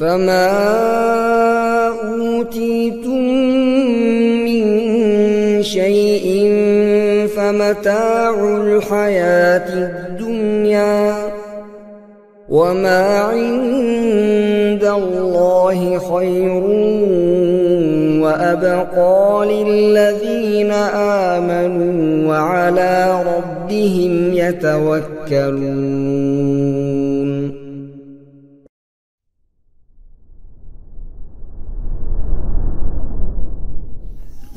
فما أوتيتم من شيء فمتاع الحياة الدنيا وما عند الله خير وأبقى للذين آمنوا وعلى ربهم يتوكلون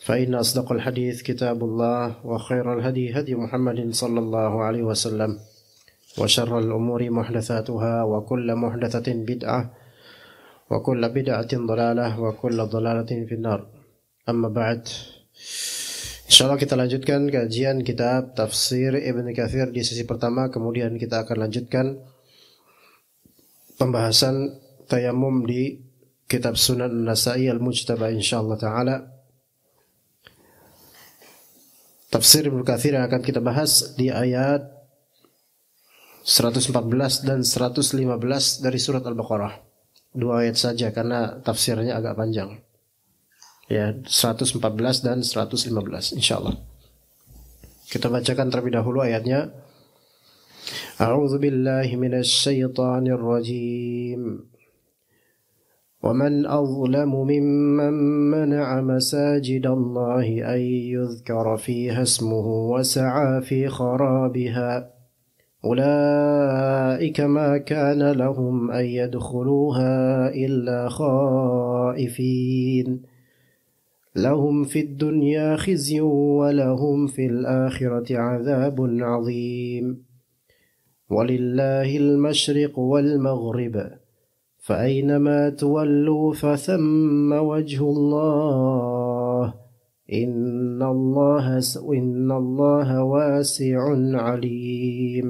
فإن أصدق الحديث كتاب الله وخير الهدي هدي محمد صلى الله عليه وسلم وشر الأمور محدثاتها وكل محدثة بدعة وكل بدعة ضلالة وكل ضلالة في النار أما بعد Insyaallah kita lanjutkan kajian kitab tafsir Ibn Kathir di sesi pertama kemudian kita akan lanjutkan pembahasan tayamum di kitab Sunan Nasai Al-Mujtaba insyaallah taala Tafsir Ibnu Katsir yang akan kita bahas di ayat 114 dan 115 dari surat Al-Baqarah. Dua ayat saja karena tafsirnya agak panjang. Ya, 114 dan 115 insyaallah. Kita bacakan terlebih dahulu ayatnya. A'udzu billahi minasy syaithanir rajim. ومن أظلم ممن منع مساجد الله أن يذكر فيها اسمه وسعى في خرابها أولئك ما كان لهم أن يدخلوها إلا خائفين لهم في الدنيا خزي ولهم في الآخرة عذاب عظيم ولله المشرق والمغرب فأينما تولوا فثم وجه الله إن الله إن الله واسع عليم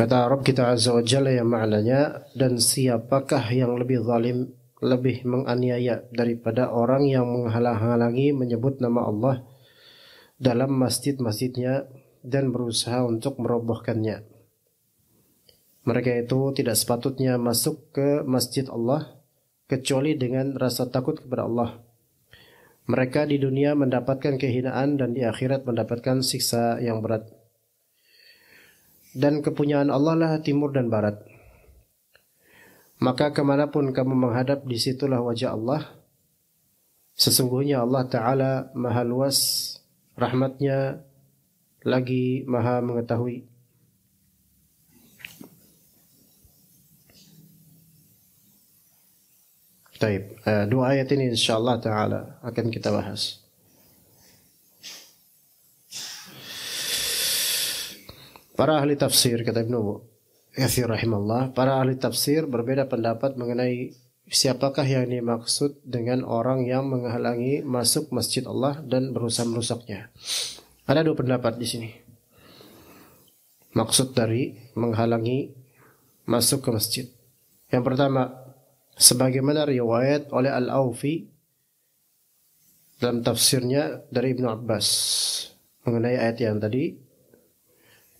Kata Arab kita Azza wa Jalla yang maknanya Dan siapakah yang lebih zalim Lebih menganiaya daripada orang yang menghalang-halangi menyebut nama Allah Dalam masjid-masjidnya Dan berusaha untuk merobohkannya mereka itu tidak sepatutnya masuk ke masjid Allah kecuali dengan rasa takut kepada Allah. Mereka di dunia mendapatkan kehinaan dan di akhirat mendapatkan siksa yang berat. Dan kepunyaan Allah lah timur dan barat. Maka kemanapun kamu menghadap disitulah wajah Allah. Sesungguhnya Allah Ta'ala maha luas, rahmatnya lagi maha mengetahui. Taib. Eh, dua ayat ini insya Allah taala akan kita bahas. Para ahli tafsir kata Ibnu Katsir Rahimallah, para ahli tafsir berbeda pendapat mengenai siapakah yang dimaksud dengan orang yang menghalangi masuk masjid Allah dan berusaha merusaknya. Ada dua pendapat di sini. Maksud dari menghalangi masuk ke masjid. Yang pertama, sebagaimana riwayat oleh Al-Aufi dalam tafsirnya dari Ibnu Abbas mengenai ayat yang tadi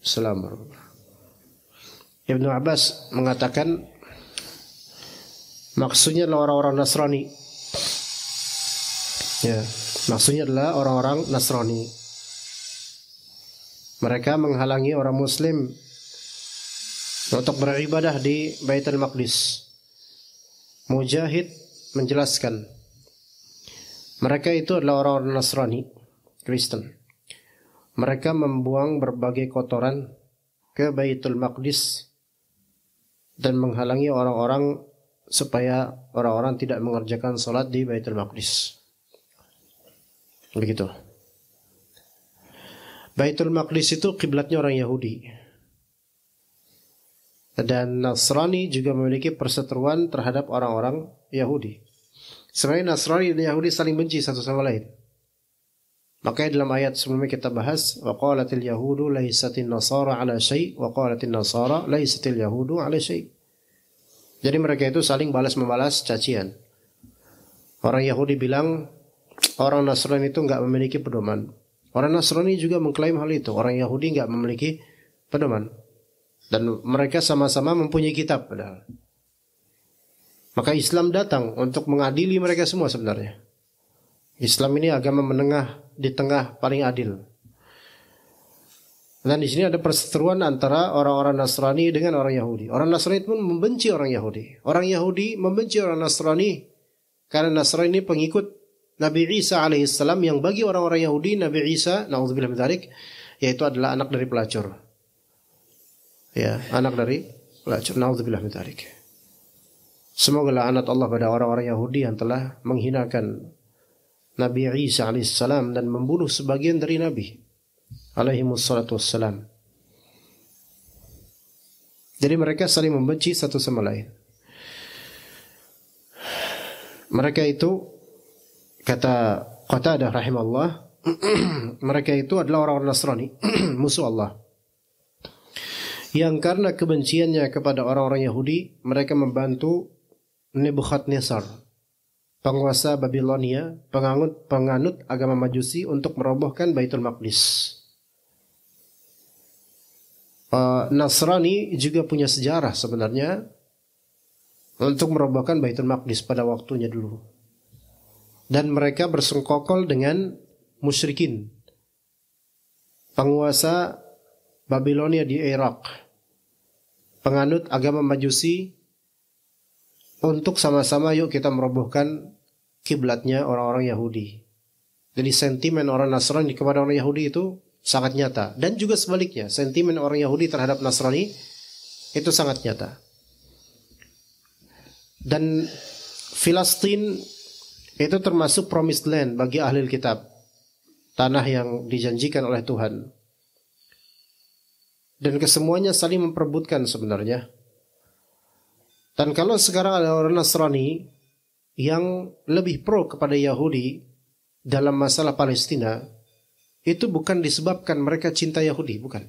selama Ibnu Abbas mengatakan maksudnya adalah orang-orang Nasrani ya maksudnya adalah orang-orang Nasrani mereka menghalangi orang muslim untuk beribadah di Baitul Maqdis Mujahid menjelaskan mereka itu adalah orang-orang Nasrani, Kristen. Mereka membuang berbagai kotoran ke Baitul Maqdis dan menghalangi orang-orang supaya orang-orang tidak mengerjakan salat di Baitul Maqdis. Begitu. Baitul Maqdis itu kiblatnya orang Yahudi dan Nasrani juga memiliki perseteruan terhadap orang-orang Yahudi. Sebenarnya Nasrani dan Yahudi saling benci satu sama lain. Makanya dalam ayat sebelumnya kita bahas waqalatil yahudu laisatin nasara ala syai وَقَالَتِ nasara laisatil yahudu ala syai. Jadi mereka itu saling balas membalas cacian. Orang Yahudi bilang orang Nasrani itu nggak memiliki pedoman. Orang Nasrani juga mengklaim hal itu. Orang Yahudi nggak memiliki pedoman. Dan mereka sama-sama mempunyai kitab padahal. Maka Islam datang untuk mengadili mereka semua sebenarnya. Islam ini agama menengah di tengah paling adil. Dan di sini ada perseteruan antara orang-orang Nasrani dengan orang Yahudi. Orang Nasrani pun membenci orang Yahudi. Orang Yahudi membenci orang Nasrani karena Nasrani ini pengikut Nabi Isa alaihissalam yang bagi orang-orang Yahudi Nabi Isa, naudzubillah yaitu adalah anak dari pelacur ya anak dari pelacur. Nauzubillah Semoga laknat Allah pada orang-orang Yahudi yang telah menghinakan Nabi Isa alaihissalam dan membunuh sebagian dari Nabi alaihi wassalam. Jadi mereka saling membenci satu sama lain. Mereka itu kata Qatadah rahimahullah mereka itu adalah orang-orang Nasrani, musuh Allah yang karena kebenciannya kepada orang-orang Yahudi mereka membantu Nebuchadnezzar penguasa Babilonia penganut penganut agama Majusi untuk merobohkan Baitul Maqdis eh, Nasrani juga punya sejarah sebenarnya untuk merobohkan Baitul Maqdis pada waktunya dulu. Dan mereka bersengkokol dengan musyrikin. Penguasa Babilonia di Irak penganut agama Majusi untuk sama-sama yuk kita merobohkan kiblatnya orang-orang Yahudi. Jadi sentimen orang Nasrani kepada orang Yahudi itu sangat nyata dan juga sebaliknya sentimen orang Yahudi terhadap Nasrani itu sangat nyata. Dan Filastin itu termasuk promised land bagi ahli kitab, tanah yang dijanjikan oleh Tuhan dan kesemuanya saling memperebutkan sebenarnya. Dan kalau sekarang ada orang Nasrani yang lebih pro kepada Yahudi dalam masalah Palestina, itu bukan disebabkan mereka cinta Yahudi, bukan.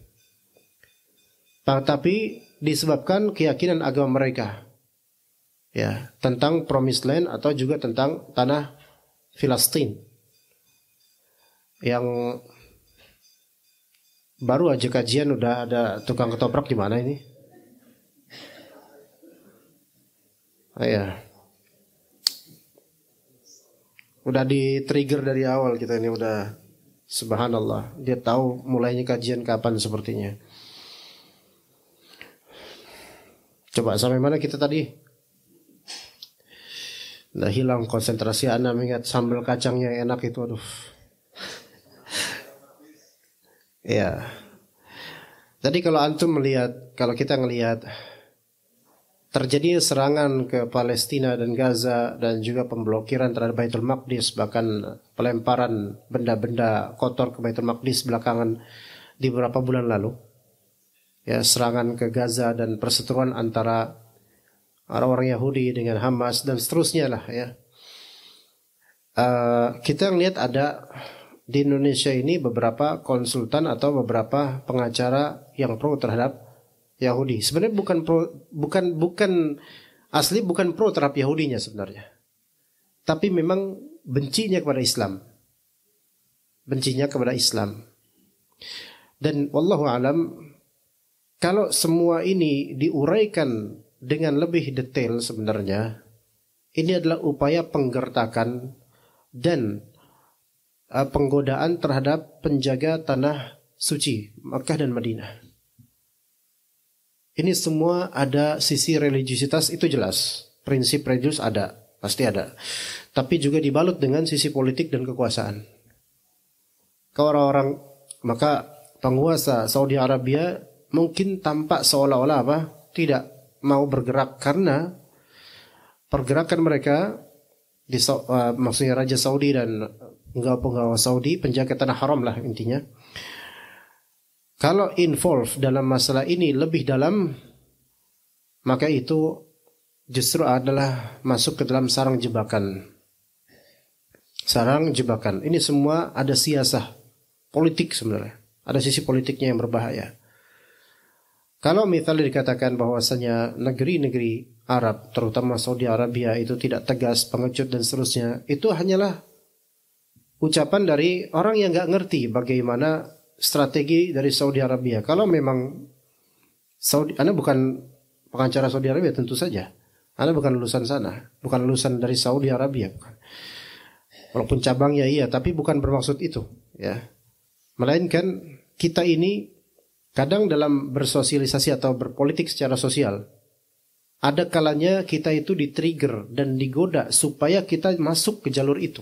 Tapi disebabkan keyakinan agama mereka. Ya, tentang promised land atau juga tentang tanah Filastin. Yang Baru aja kajian udah ada tukang ketoprak di mana ini? Ayah. Oh, udah di trigger dari awal kita ini udah subhanallah. Dia tahu mulainya kajian kapan sepertinya. Coba sampai mana kita tadi? Nah hilang konsentrasi anak mengingat sambal kacang yang enak itu aduh. Ya. Jadi kalau antum melihat, kalau kita melihat terjadi serangan ke Palestina dan Gaza dan juga pemblokiran terhadap Baitul Maqdis bahkan pelemparan benda-benda kotor ke Baitul Maqdis belakangan di beberapa bulan lalu ya serangan ke Gaza dan perseteruan antara orang-orang Yahudi dengan Hamas dan seterusnya lah ya uh, kita lihat ada di Indonesia ini beberapa konsultan atau beberapa pengacara yang pro terhadap Yahudi. Sebenarnya bukan pro, bukan bukan asli bukan pro terhadap Yahudinya sebenarnya. Tapi memang bencinya kepada Islam. Bencinya kepada Islam. Dan wallahu alam kalau semua ini diuraikan dengan lebih detail sebenarnya ini adalah upaya penggertakan dan uh, penggodaan terhadap penjaga tanah suci Mekah dan Madinah. Ini semua ada sisi religiusitas itu jelas. Prinsip religius ada, pasti ada. Tapi juga dibalut dengan sisi politik dan kekuasaan. Kalau orang-orang maka penguasa Saudi Arabia mungkin tampak seolah-olah apa? Tidak mau bergerak karena pergerakan mereka di uh, maksudnya Raja Saudi dan penggawa-penggawa Saudi, penjaga tanah haram lah intinya. Kalau involve dalam masalah ini lebih dalam, maka itu justru adalah masuk ke dalam sarang jebakan. Sarang jebakan. Ini semua ada siasah politik sebenarnya. Ada sisi politiknya yang berbahaya. Kalau misalnya dikatakan bahwasanya negeri-negeri Arab, terutama Saudi Arabia itu tidak tegas, pengecut dan seterusnya, itu hanyalah ucapan dari orang yang nggak ngerti bagaimana strategi dari Saudi Arabia. Kalau memang Saudi, Anda bukan pengacara Saudi Arabia tentu saja. Anda bukan lulusan sana, bukan lulusan dari Saudi Arabia, bukan. Walaupun cabangnya iya, tapi bukan bermaksud itu, ya. Melainkan kita ini kadang dalam bersosialisasi atau berpolitik secara sosial ada kalanya kita itu di trigger dan digoda supaya kita masuk ke jalur itu.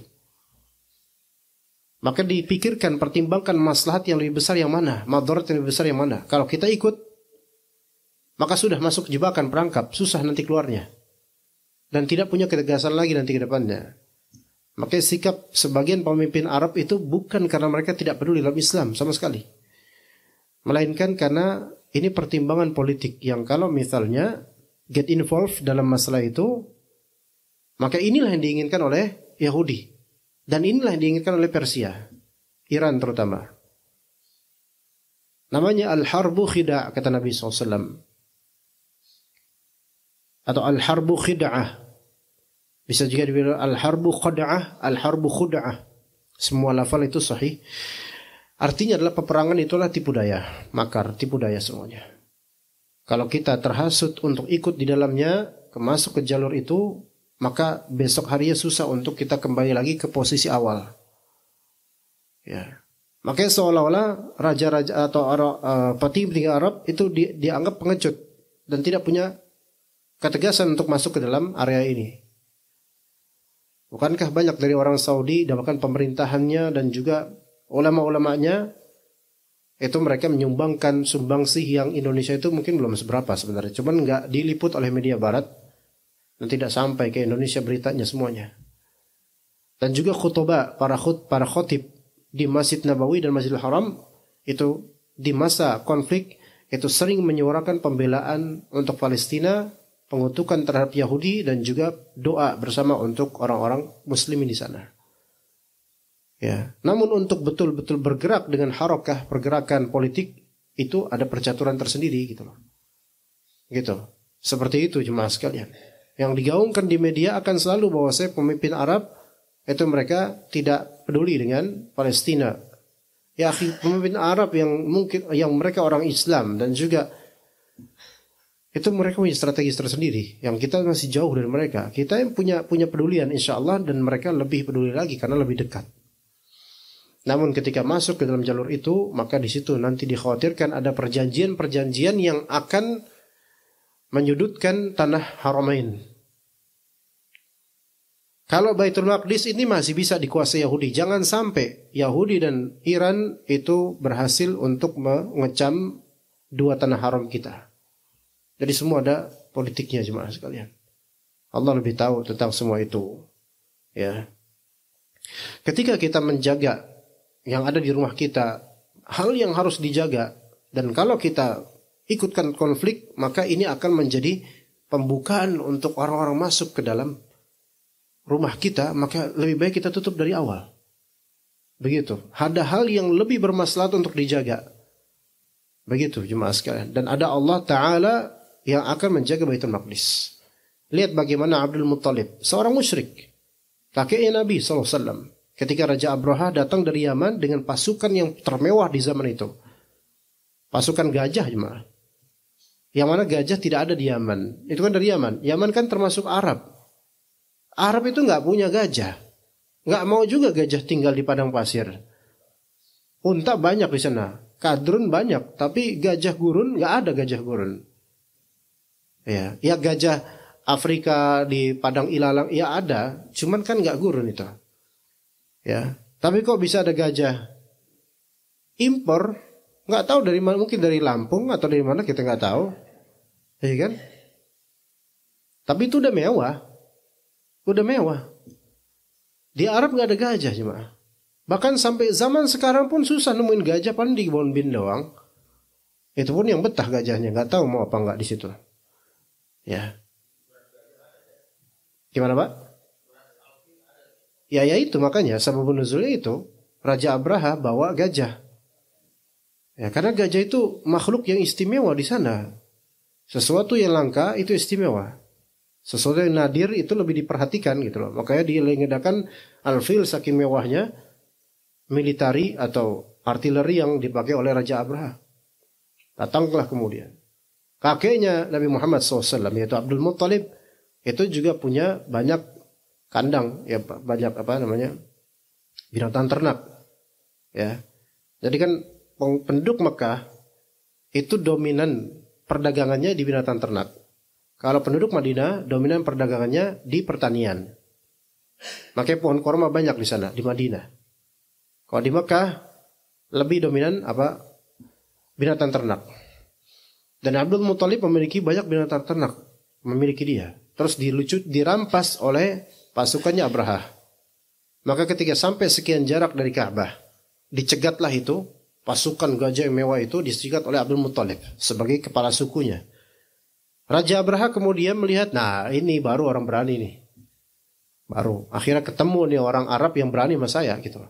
Maka dipikirkan, pertimbangkan maslahat yang lebih besar yang mana, madarat yang lebih besar yang mana. Kalau kita ikut, maka sudah masuk jebakan perangkap, susah nanti keluarnya. Dan tidak punya ketegasan lagi nanti ke depannya. Maka sikap sebagian pemimpin Arab itu bukan karena mereka tidak peduli dalam Islam sama sekali. Melainkan karena ini pertimbangan politik yang kalau misalnya get involved dalam masalah itu, maka inilah yang diinginkan oleh Yahudi. Dan inilah yang diinginkan oleh Persia, Iran terutama. Namanya al-harbu khida' kata Nabi SAW. Atau al-harbu khida'ah. Bisa juga dibilang al-harbu Khuda'ah, al-harbu khuda'ah. Semua lafal itu sahih. Artinya adalah peperangan itulah tipu daya, makar, tipu daya semuanya. Kalau kita terhasut untuk ikut di dalamnya, masuk ke jalur itu, maka besok harinya susah untuk kita kembali lagi ke posisi awal. Ya. Makanya seolah-olah raja-raja atau uh, eh, petinggi-petinggi Arab itu di, dianggap pengecut dan tidak punya ketegasan untuk masuk ke dalam area ini. Bukankah banyak dari orang Saudi dan bahkan pemerintahannya dan juga ulama-ulamanya itu mereka menyumbangkan sumbangsih yang Indonesia itu mungkin belum seberapa sebenarnya. Cuman nggak diliput oleh media Barat dan tidak sampai ke Indonesia beritanya semuanya. Dan juga khutbah para khut para khotib di Masjid Nabawi dan Masjidil Haram itu di masa konflik itu sering menyuarakan pembelaan untuk Palestina, pengutukan terhadap Yahudi dan juga doa bersama untuk orang-orang Muslim di sana. Ya, namun untuk betul-betul bergerak dengan harokah pergerakan politik itu ada percaturan tersendiri gitu loh. Gitu. Seperti itu jemaah sekalian yang digaungkan di media akan selalu bahwa saya pemimpin Arab itu mereka tidak peduli dengan Palestina. Ya pemimpin Arab yang mungkin yang mereka orang Islam dan juga itu mereka punya strategi tersendiri yang kita masih jauh dari mereka. Kita yang punya punya pedulian insya Allah dan mereka lebih peduli lagi karena lebih dekat. Namun ketika masuk ke dalam jalur itu maka di situ nanti dikhawatirkan ada perjanjian-perjanjian yang akan menyudutkan tanah haramain. Kalau Baitul Maqdis ini masih bisa dikuasai Yahudi, jangan sampai Yahudi dan Iran itu berhasil untuk mengecam dua tanah haram kita. Jadi semua ada politiknya jemaah sekalian. Allah lebih tahu tentang semua itu. Ya. Ketika kita menjaga yang ada di rumah kita, hal yang harus dijaga dan kalau kita ikutkan konflik, maka ini akan menjadi pembukaan untuk orang-orang masuk ke dalam rumah kita, maka lebih baik kita tutup dari awal. Begitu. Ada hal yang lebih bermaslahat untuk dijaga. Begitu jemaah sekalian. Dan ada Allah Ta'ala yang akan menjaga Baitul Maqdis. Lihat bagaimana Abdul Muttalib, seorang musyrik. Kakeknya Nabi SAW. Ketika Raja Abroha datang dari Yaman dengan pasukan yang termewah di zaman itu. Pasukan gajah jemaah. Yang mana gajah tidak ada di Yaman. Itu kan dari Yaman. Yaman kan termasuk Arab. Arab itu nggak punya gajah. Nggak mau juga gajah tinggal di padang pasir. Unta banyak di sana. Kadrun banyak. Tapi gajah gurun nggak ada gajah gurun. Ya, ya gajah Afrika di padang ilalang ya ada. Cuman kan nggak gurun itu. Ya, tapi kok bisa ada gajah impor? Nggak tahu dari mana. Mungkin dari Lampung atau dari mana kita nggak tahu. Iya kan? Tapi itu udah mewah udah mewah. Di Arab nggak ada gajah jemaah. Bahkan sampai zaman sekarang pun susah nemuin gajah paling di kebun bin doang. Itu pun yang betah gajahnya nggak tahu mau apa nggak di situ. Ya. Gimana pak? Ya ya itu makanya sababun nuzulnya itu Raja Abraha bawa gajah. Ya karena gajah itu makhluk yang istimewa di sana. Sesuatu yang langka itu istimewa. Sesuatu yang nadir itu lebih diperhatikan gitu loh. Makanya dilengedakan alfil saking mewahnya militari atau artileri yang dipakai oleh Raja Abraha. Datanglah kemudian. Kakeknya Nabi Muhammad SAW yaitu Abdul Muttalib itu juga punya banyak kandang ya banyak apa namanya binatang ternak ya jadi kan penduduk Mekah itu dominan perdagangannya di binatang ternak kalau penduduk Madinah dominan perdagangannya di pertanian. Makanya pohon korma banyak di sana di Madinah. Kalau di Mekah lebih dominan apa? binatang ternak. Dan Abdul Muthalib memiliki banyak binatang ternak, memiliki dia. Terus dilucut, dirampas oleh pasukannya Abraha. Maka ketika sampai sekian jarak dari Ka'bah, dicegatlah itu pasukan gajah yang mewah itu disikat oleh Abdul Muthalib sebagai kepala sukunya. Raja Abraha kemudian melihat, nah ini baru orang berani nih. Baru. Akhirnya ketemu nih orang Arab yang berani sama saya gitu.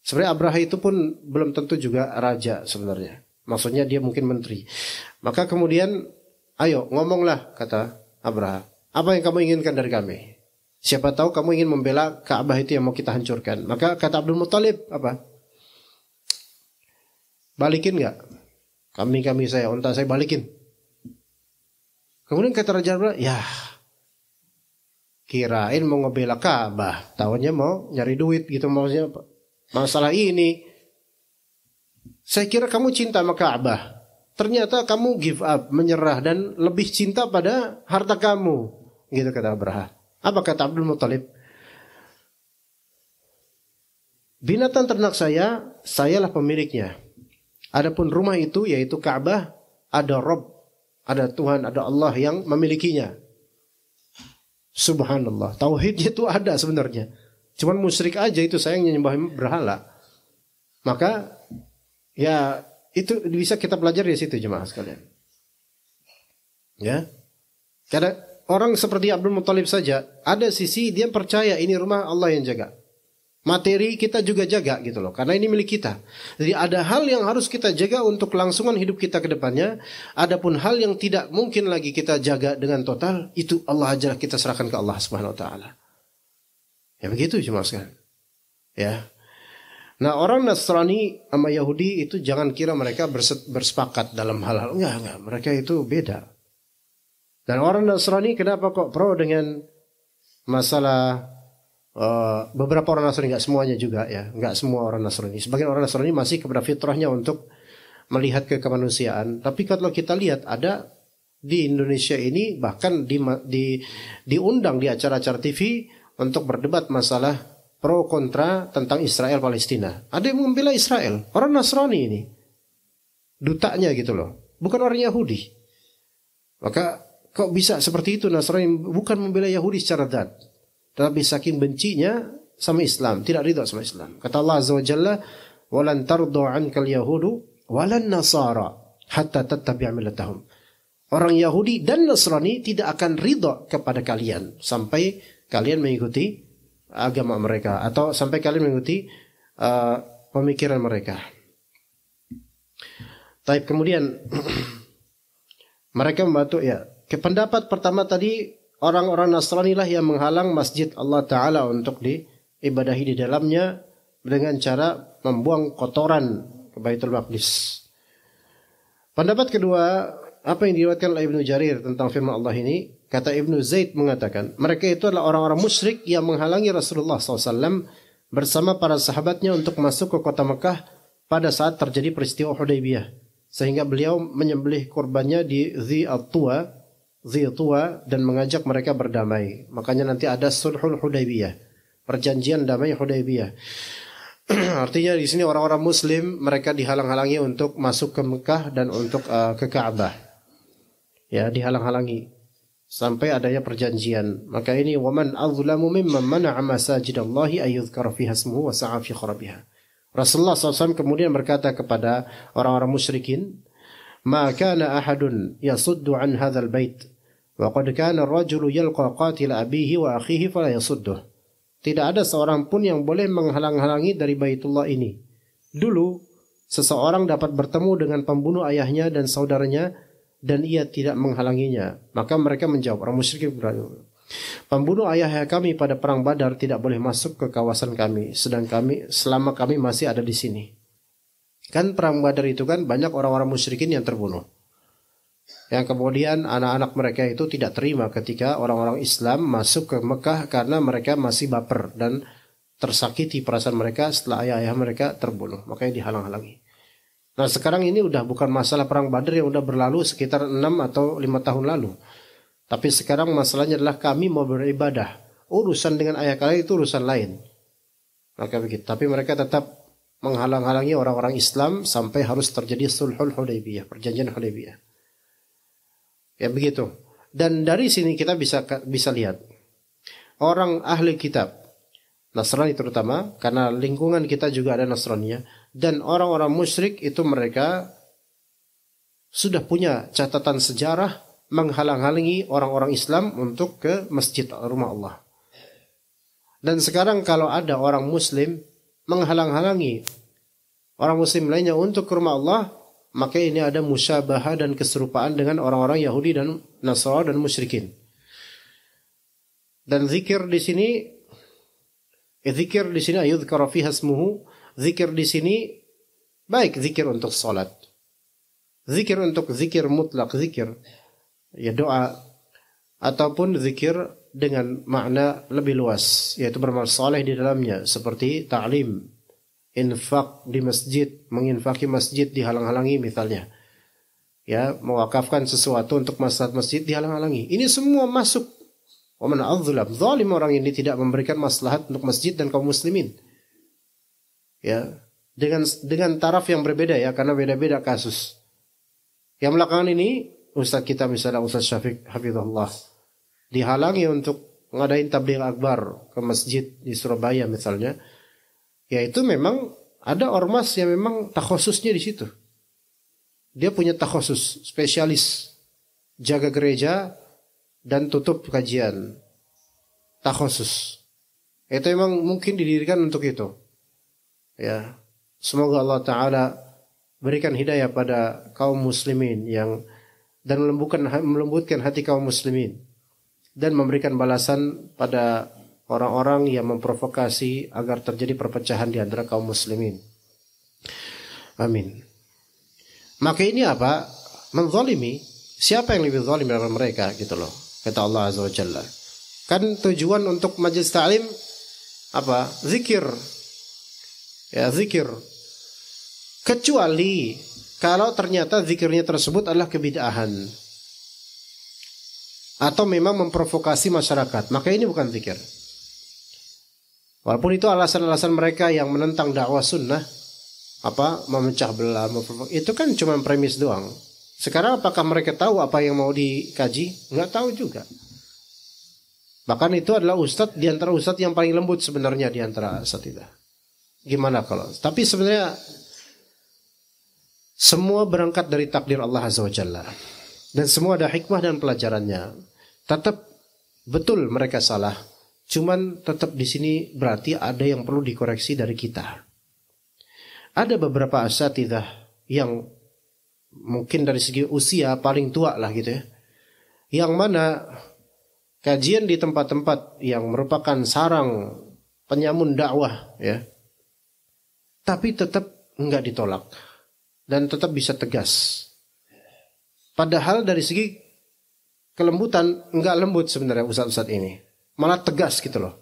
Sebenarnya Abraha itu pun belum tentu juga raja sebenarnya. Maksudnya dia mungkin menteri. Maka kemudian, ayo ngomonglah kata Abraha. Apa yang kamu inginkan dari kami? Siapa tahu kamu ingin membela Kaabah itu yang mau kita hancurkan. Maka kata Abdul Muthalib apa? Balikin nggak? Kami kami saya, unta saya balikin. Kemudian kata Raja Abdullah, ya kirain mau ngebela Ka'bah, tahunya mau nyari duit gitu maksudnya masalah ini. Saya kira kamu cinta sama Ka'bah. Ternyata kamu give up, menyerah dan lebih cinta pada harta kamu. Gitu kata Abraha. Apa kata Abdul Muthalib? Binatang ternak saya, sayalah pemiliknya. Adapun rumah itu yaitu Ka'bah ada Rob ada Tuhan, ada Allah yang memilikinya. Subhanallah. Tauhidnya itu ada sebenarnya. Cuman musyrik aja itu sayangnya nyembah berhala. Maka ya itu bisa kita pelajari di situ jemaah sekalian. Ya. Karena orang seperti Abdul Muthalib saja ada sisi dia percaya ini rumah Allah yang jaga. Materi kita juga jaga gitu loh, karena ini milik kita. Jadi ada hal yang harus kita jaga untuk langsungan hidup kita ke depannya. Adapun hal yang tidak mungkin lagi kita jaga dengan total, itu Allah ajalah kita serahkan ke Allah Subhanahu wa taala. Ya begitu cuma sekali. Ya. Nah orang Nasrani sama Yahudi itu jangan kira mereka bersepakat dalam hal-hal. Enggak, enggak. Mereka itu beda. Dan orang Nasrani kenapa kok pro dengan masalah Eh, beberapa orang Nasrani nggak semuanya juga ya, nggak semua orang Nasrani. Sebagian orang Nasrani masih kepada fitrahnya untuk melihat ke kemanusiaan. Tapi kalau kita lihat ada di Indonesia ini bahkan di, di diundang di acara-acara TV untuk berdebat masalah pro kontra tentang Israel Palestina. Ada yang membela Israel, orang Nasrani ini. Dutanya gitu loh, bukan orang Yahudi. Maka kok bisa seperti itu Nasrani bukan membela Yahudi secara dat tapi saking bencinya sama Islam, tidak ridho sama Islam. Kata Allah Azza wa Jalla, "Walan tardha 'ankal yahudu walan nasara hatta tattabi'a millatahum." Orang Yahudi dan Nasrani tidak akan ridho kepada kalian sampai kalian mengikuti agama mereka atau sampai kalian mengikuti uh, pemikiran mereka. Tapi kemudian mereka membantu ya. Ke pendapat pertama tadi orang-orang Nasrani lah yang menghalang masjid Allah Ta'ala untuk diibadahi di dalamnya dengan cara membuang kotoran ke Baitul Maqdis. Pendapat kedua, apa yang diriwayatkan oleh Ibnu Jarir tentang firman Allah ini, kata Ibnu Zaid mengatakan, mereka itu adalah orang-orang musyrik yang menghalangi Rasulullah SAW bersama para sahabatnya untuk masuk ke kota Mekah pada saat terjadi peristiwa Hudaybiyah. Sehingga beliau menyembelih korbannya di Zi tua Zitua dan mengajak mereka berdamai. Makanya nanti ada sulhul Hudaybiyah, perjanjian damai Hudaybiyah. Artinya di sini orang-orang muslim mereka dihalang-halangi untuk masuk ke Mekah dan untuk uh, ke Ka'bah. Ya, dihalang-halangi sampai adanya perjanjian. Maka ini waman azlamu mimman mana'a masajidallahi ayyuzkar fiha ismuhu wa sa'a fi kharabiha. Rasulullah SAW kemudian berkata kepada orang-orang musyrikin, "Ma kana ahadun yasuddu an hadzal bait abihi wa akhihi fala Tidak ada seorang pun yang boleh menghalang-halangi dari Baitullah ini. Dulu seseorang dapat bertemu dengan pembunuh ayahnya dan saudaranya dan ia tidak menghalanginya. Maka mereka menjawab orang musyrik Pembunuh ayah kami pada perang Badar tidak boleh masuk ke kawasan kami, sedang kami selama kami masih ada di sini. Kan perang Badar itu kan banyak orang-orang musyrikin yang terbunuh yang kemudian anak-anak mereka itu tidak terima ketika orang-orang Islam masuk ke Mekah karena mereka masih baper dan tersakiti perasaan mereka setelah ayah-ayah mereka terbunuh makanya dihalang-halangi nah sekarang ini udah bukan masalah perang Badar yang udah berlalu sekitar 6 atau 5 tahun lalu tapi sekarang masalahnya adalah kami mau beribadah urusan dengan ayah kalian itu urusan lain maka begitu tapi mereka tetap menghalang-halangi orang-orang Islam sampai harus terjadi sulhul Hudaybiyah perjanjian Hudaybiyah Ya begitu. Dan dari sini kita bisa bisa lihat orang ahli kitab Nasrani terutama karena lingkungan kita juga ada ya. dan orang-orang musyrik itu mereka sudah punya catatan sejarah menghalang-halangi orang-orang Islam untuk ke masjid rumah Allah. Dan sekarang kalau ada orang muslim menghalang-halangi orang muslim lainnya untuk ke rumah Allah, maka ini ada musyabaha dan keserupaan dengan orang-orang Yahudi dan Nasara dan musyrikin. Dan zikir di sini eh, zikir di sini ayudzkara fiha ismuhu, zikir di sini baik zikir untuk salat. Zikir untuk zikir mutlak zikir ya doa ataupun zikir dengan makna lebih luas yaitu beramal di dalamnya seperti ta'lim, infak di masjid, menginfaki masjid dihalang-halangi misalnya. Ya, mewakafkan sesuatu untuk masjid masjid dihalang-halangi. Ini semua masuk. Wa man azlam, zalim orang ini tidak memberikan maslahat untuk masjid dan kaum muslimin. Ya, dengan dengan taraf yang berbeda ya karena beda-beda kasus. Yang belakangan ini Ustaz kita misalnya Ustaz Syafiq Hafizullah dihalangi untuk ngadain tabligh akbar ke masjid di Surabaya misalnya ya itu memang ada ormas yang memang takhususnya di situ. Dia punya takhusus, spesialis jaga gereja dan tutup kajian. Takhusus. Itu memang mungkin didirikan untuk itu. Ya. Semoga Allah taala berikan hidayah pada kaum muslimin yang dan melembutkan melembutkan hati kaum muslimin dan memberikan balasan pada orang-orang yang memprovokasi agar terjadi perpecahan di antara kaum muslimin. Amin. Maka ini apa? Menzalimi. Siapa yang lebih zalim daripada mereka gitu loh. Kata Allah Azza wa Jalla. Kan tujuan untuk majelis ta'lim apa? Zikir. Ya, zikir. Kecuali kalau ternyata zikirnya tersebut adalah kebid'ahan atau memang memprovokasi masyarakat, maka ini bukan zikir. Walaupun itu alasan-alasan mereka yang menentang dakwah sunnah, apa memecah belah, itu kan cuma premis doang. Sekarang apakah mereka tahu apa yang mau dikaji? Nggak tahu juga. Bahkan itu adalah ustadz di antara ustadz yang paling lembut sebenarnya di antara asatidah. Gimana kalau? Tapi sebenarnya semua berangkat dari takdir Allah Azza wa Jalla. Dan semua ada hikmah dan pelajarannya. Tetap betul mereka salah Cuman tetap di sini berarti ada yang perlu dikoreksi dari kita. Ada beberapa asatidah yang mungkin dari segi usia paling tua lah gitu ya. Yang mana kajian di tempat-tempat yang merupakan sarang penyamun dakwah ya. Tapi tetap nggak ditolak dan tetap bisa tegas. Padahal dari segi kelembutan nggak lembut sebenarnya ustadz-ustadz ini malah tegas gitu loh.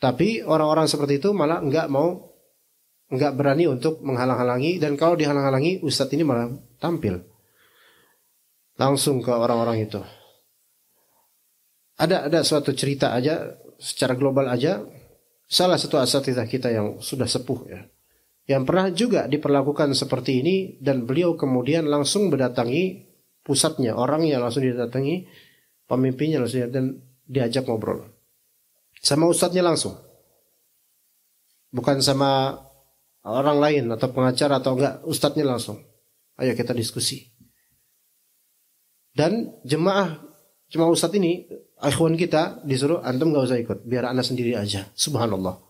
Tapi orang-orang seperti itu malah enggak mau, enggak berani untuk menghalang-halangi dan kalau dihalang-halangi ustadz ini malah tampil langsung ke orang-orang itu. Ada ada suatu cerita aja secara global aja salah satu asatidah kita yang sudah sepuh ya yang pernah juga diperlakukan seperti ini dan beliau kemudian langsung mendatangi pusatnya orangnya langsung didatangi pemimpinnya langsung dan diajak ngobrol. Sama ustadznya langsung. Bukan sama orang lain atau pengacara atau enggak, ustadznya langsung. Ayo kita diskusi. Dan jemaah jemaah ustadz ini, akhwan kita disuruh antum gak usah ikut, biar anak sendiri aja. Subhanallah.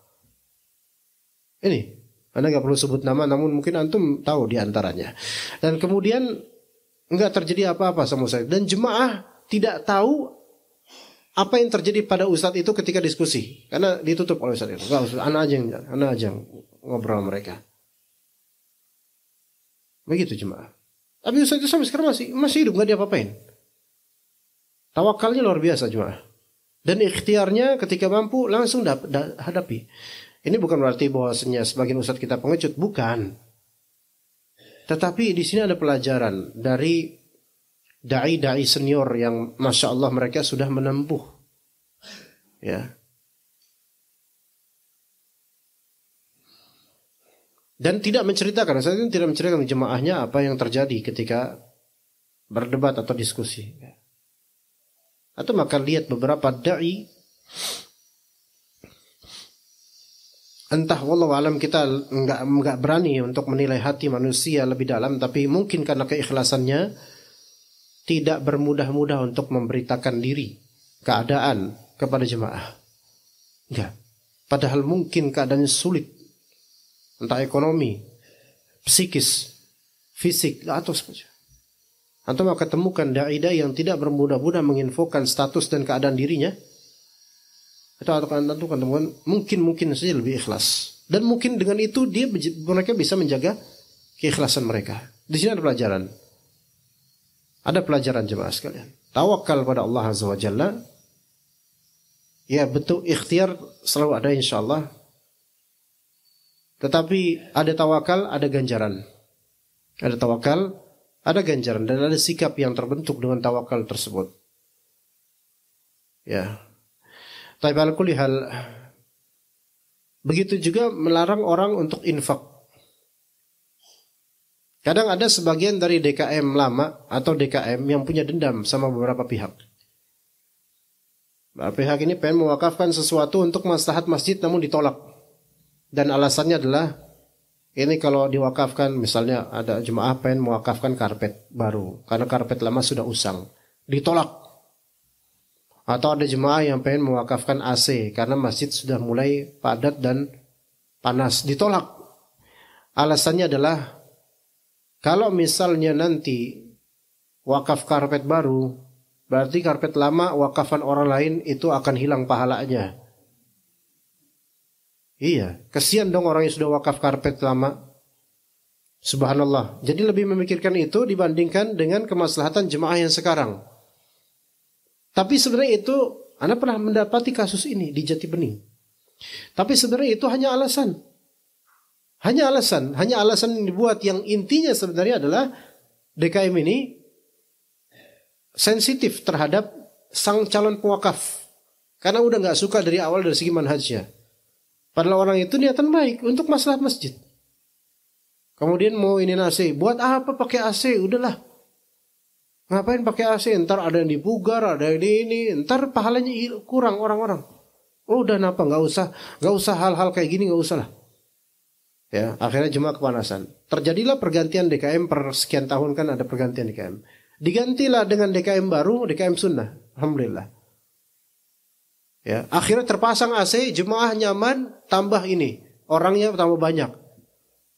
Ini anda nggak perlu sebut nama, namun mungkin antum tahu diantaranya. Dan kemudian nggak terjadi apa-apa sama saya. Dan jemaah tidak tahu apa yang terjadi pada ustadz itu ketika diskusi karena ditutup oleh ustadz itu anak aja yang anak aja ngobrol mereka begitu jemaah tapi ustadz itu sampai sekarang masih masih hidup nggak diapa-apain tawakalnya luar biasa jemaah dan ikhtiarnya ketika mampu langsung da- da- hadapi ini bukan berarti bahwasanya sebagian ustadz kita pengecut bukan tetapi di sini ada pelajaran dari dai-dai senior yang masya Allah mereka sudah menempuh ya dan tidak menceritakan saya tidak menceritakan jemaahnya apa yang terjadi ketika berdebat atau diskusi ya. atau maka lihat beberapa dai entah wallahu alam kita nggak nggak berani untuk menilai hati manusia lebih dalam tapi mungkin karena keikhlasannya tidak bermudah-mudah untuk memberitakan diri, keadaan kepada jemaah. Enggak. Padahal mungkin keadaannya sulit. Entah ekonomi, psikis, fisik, atau sebagainya. Atau mau ketemukan da'i-da'i yang tidak bermudah-mudah menginfokan status dan keadaan dirinya. Atau akan tentukan temukan mungkin-mungkin saja lebih ikhlas. Dan mungkin dengan itu dia mereka bisa menjaga keikhlasan mereka. Di sini ada pelajaran. Ada pelajaran jemaah sekalian. Tawakal pada Allah Azza wa Jalla. Ya bentuk ikhtiar selalu ada insya Allah. Tetapi ada tawakal, ada ganjaran. Ada tawakal, ada ganjaran dan ada sikap yang terbentuk dengan tawakal tersebut. Ya. Tapi al kulihal begitu juga melarang orang untuk infak Kadang ada sebagian dari DKM lama atau DKM yang punya dendam sama beberapa pihak. Beberapa pihak ini pengen mewakafkan sesuatu untuk maslahat masjid namun ditolak. Dan alasannya adalah ini kalau diwakafkan misalnya ada jemaah pengen mewakafkan karpet baru karena karpet lama sudah usang. Ditolak. Atau ada jemaah yang pengen mewakafkan AC karena masjid sudah mulai padat dan panas. Ditolak. Alasannya adalah kalau misalnya nanti wakaf karpet baru, berarti karpet lama wakafan orang lain itu akan hilang pahalanya. Iya, kesian dong orang yang sudah wakaf karpet lama. Subhanallah. Jadi lebih memikirkan itu dibandingkan dengan kemaslahatan jemaah yang sekarang. Tapi sebenarnya itu, Anda pernah mendapati kasus ini di Jati Bening. Tapi sebenarnya itu hanya alasan. Hanya alasan, hanya alasan yang dibuat yang intinya sebenarnya adalah DKM ini sensitif terhadap sang calon pewakaf. Karena udah nggak suka dari awal dari segi manhajnya. Padahal orang itu niatan baik untuk masalah masjid. Kemudian mau ini AC, buat apa pakai AC? Udahlah. Ngapain pakai AC? Ntar ada yang dipugar, ada yang ini, ini. Ntar pahalanya kurang orang-orang. Oh, udah napa? Nggak usah, nggak usah hal-hal kayak gini nggak usah lah. Ya, hmm. akhirnya jemaah kepanasan. Terjadilah pergantian DKM per sekian tahun kan ada pergantian DKM. Digantilah dengan DKM baru, DKM sunnah. Alhamdulillah. Ya, akhirnya terpasang AC, jemaah nyaman, tambah ini. Orangnya tambah banyak.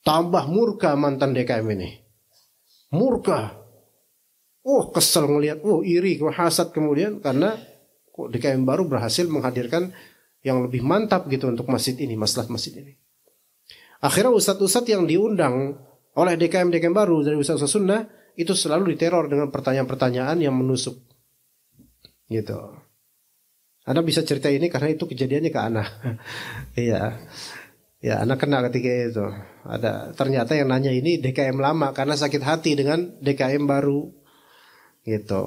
Tambah murka mantan DKM ini. Murka. Oh, kesel melihat oh iri, hasad kemudian karena DKM baru berhasil menghadirkan yang lebih mantap gitu untuk masjid ini, masalah masjid ini. Akhirnya ustadz-ustadz yang diundang oleh DKM-DKM baru dari ustad-ustad sunnah itu selalu diteror dengan pertanyaan-pertanyaan yang menusuk. Gitu. Anda bisa cerita ini karena itu kejadiannya ke anak. Iya. Ya, anak kena ketika itu. Ada ternyata yang nanya ini DKM lama karena sakit hati dengan DKM baru. Gitu.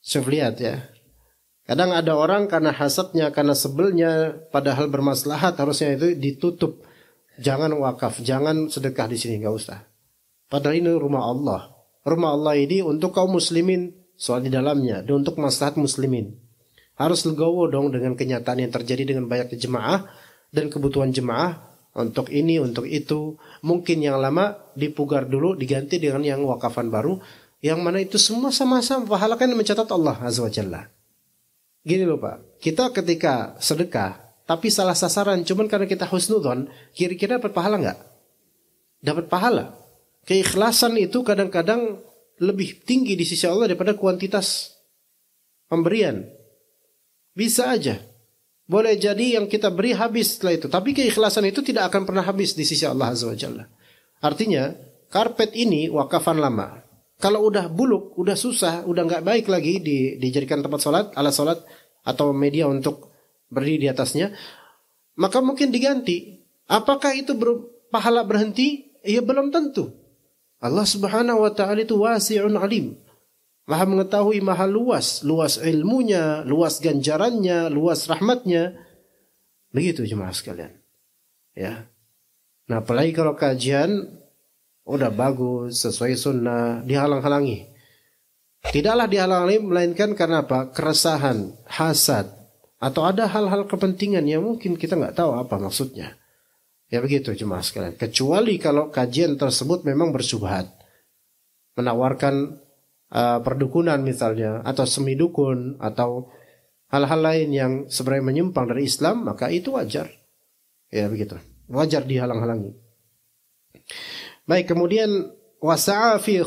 Saya lihat ya. Kadang ada orang karena hasadnya, karena sebelnya, padahal bermaslahat harusnya itu ditutup. Jangan wakaf, jangan sedekah di sini, nggak usah. Padahal ini rumah Allah. Rumah Allah ini untuk kaum muslimin, soal di dalamnya, dan untuk maslahat muslimin. Harus legowo dong dengan kenyataan yang terjadi dengan banyak jemaah dan kebutuhan jemaah untuk ini, untuk itu. Mungkin yang lama dipugar dulu, diganti dengan yang wakafan baru. Yang mana itu semua sama-sama pahala kan mencatat Allah Azza wa Jalla. Gini loh Pak, kita ketika sedekah tapi salah sasaran cuman karena kita husnudon kira-kira dapat pahala nggak dapat pahala keikhlasan itu kadang-kadang lebih tinggi di sisi Allah daripada kuantitas pemberian bisa aja boleh jadi yang kita beri habis setelah itu tapi keikhlasan itu tidak akan pernah habis di sisi Allah azza wajalla artinya karpet ini wakafan lama kalau udah buluk udah susah udah nggak baik lagi di, dijadikan tempat sholat alat sholat atau media untuk berdiri di atasnya, maka mungkin diganti. Apakah itu ber, pahala berhenti? Ya belum tentu. Allah Subhanahu wa taala itu wasi'un alim. Maha mengetahui, maha luas, luas ilmunya, luas ganjarannya, luas rahmatnya. Begitu jemaah sekalian. Ya. Nah, apalagi kalau kajian udah bagus, sesuai sunnah, dihalang-halangi. Tidaklah dihalang-halangi melainkan karena apa? Keresahan, hasad, atau ada hal-hal kepentingan yang mungkin kita nggak tahu apa maksudnya. Ya begitu cuma sekalian. Kecuali kalau kajian tersebut memang bersubhat Menawarkan uh, perdukunan misalnya atau semi dukun atau hal-hal lain yang sebenarnya menyimpang dari Islam, maka itu wajar. Ya begitu. Wajar dihalang-halangi. Baik, kemudian wasa'a fi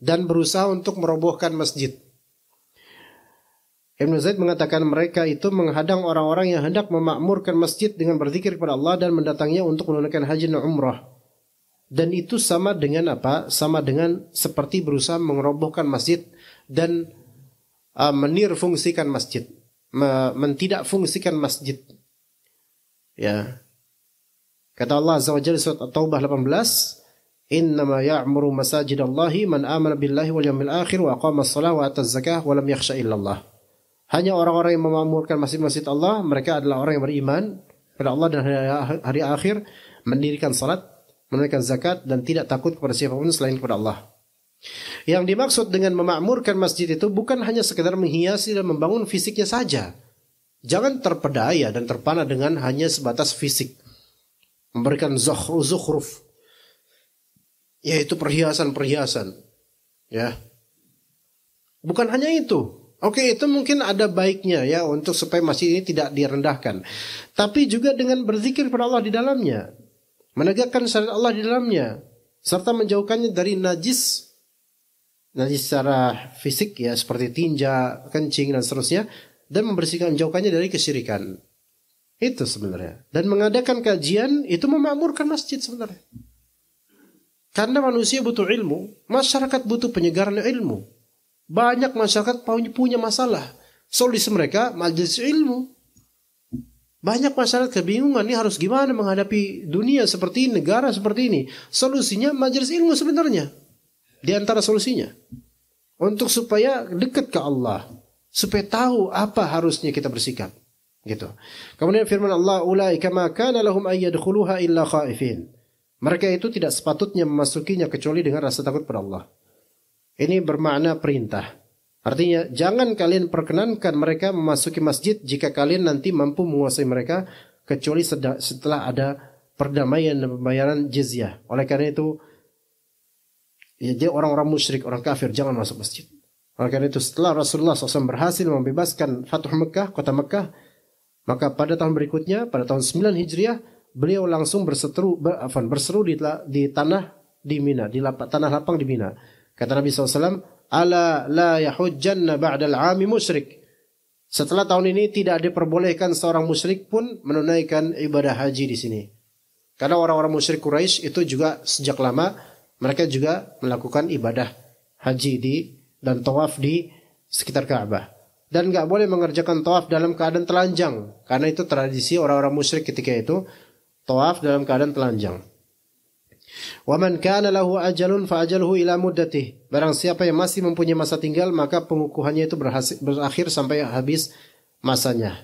dan berusaha untuk merobohkan masjid. Ibn Zaid mengatakan mereka itu menghadang orang-orang yang hendak memakmurkan masjid dengan berzikir kepada Allah dan mendatanginya untuk menunaikan haji dan umrah. Dan itu sama dengan apa? Sama dengan seperti berusaha mengerobohkan masjid dan uh, menir fungsikan masjid, Me mentidak fungsikan masjid. Ya. Kata Allah Azza wa Jalla surat At-Taubah 18, innama ya'muru masajidallahi man amana billahi wal yawmil akhir wa aqama as salata wa ata az zakata wa lam yakhsha illallah. Hanya orang-orang yang memamurkan masjid-masjid Allah, mereka adalah orang yang beriman kepada Allah dan hari akhir, mendirikan salat, menunaikan zakat dan tidak takut kepada siapapun selain kepada Allah. Yang dimaksud dengan memakmurkan masjid itu bukan hanya sekedar menghiasi dan membangun fisiknya saja. Jangan terpedaya dan terpana dengan hanya sebatas fisik. Memberikan zuhru zuhruf. Yaitu perhiasan-perhiasan. Ya. Bukan hanya itu. Oke, itu mungkin ada baiknya ya untuk supaya masjid ini tidak direndahkan. Tapi juga dengan berzikir kepada Allah di dalamnya, menegakkan syariat Allah di dalamnya, serta menjauhkannya dari najis najis secara fisik ya seperti tinja, kencing dan seterusnya dan membersihkan menjauhkannya dari kesyirikan. Itu sebenarnya. Dan mengadakan kajian itu memakmurkan masjid sebenarnya. Karena manusia butuh ilmu, masyarakat butuh penyegaran ilmu. Banyak masyarakat punya masalah. Solusi mereka majelis ilmu. Banyak masyarakat kebingungan nih harus gimana menghadapi dunia seperti ini, negara seperti ini. Solusinya majelis ilmu sebenarnya. Di antara solusinya. Untuk supaya dekat ke Allah. Supaya tahu apa harusnya kita bersikap. Gitu. Kemudian firman Allah, "Ulaika ma lahum illa khaifin." Mereka itu tidak sepatutnya memasukinya kecuali dengan rasa takut pada Allah ini bermakna perintah. Artinya jangan kalian perkenankan mereka memasuki masjid jika kalian nanti mampu menguasai mereka kecuali setelah ada perdamaian dan pembayaran jizyah. Oleh karena itu ya dia orang-orang musyrik, orang kafir jangan masuk masjid. Oleh karena itu setelah Rasulullah SAW berhasil membebaskan Fatuh Mekah, kota Mekah, maka pada tahun berikutnya, pada tahun 9 Hijriah, beliau langsung berseteru, berseru di, tanah di Mina, di tanah lapang di Mina Kata Nabi SAW, Ala la yahujjanna ba'dal ami musyrik. Setelah tahun ini tidak diperbolehkan seorang musyrik pun menunaikan ibadah haji di sini. Karena orang-orang musyrik Quraisy itu juga sejak lama mereka juga melakukan ibadah haji di dan tawaf di sekitar Ka'bah. Dan nggak boleh mengerjakan tawaf dalam keadaan telanjang karena itu tradisi orang-orang musyrik ketika itu tawaf dalam keadaan telanjang. Waman kana lahu ajalun fa ajaluhu ila muddatih. Barang siapa yang masih mempunyai masa tinggal maka pengukuhannya itu berhasil, berakhir sampai habis masanya.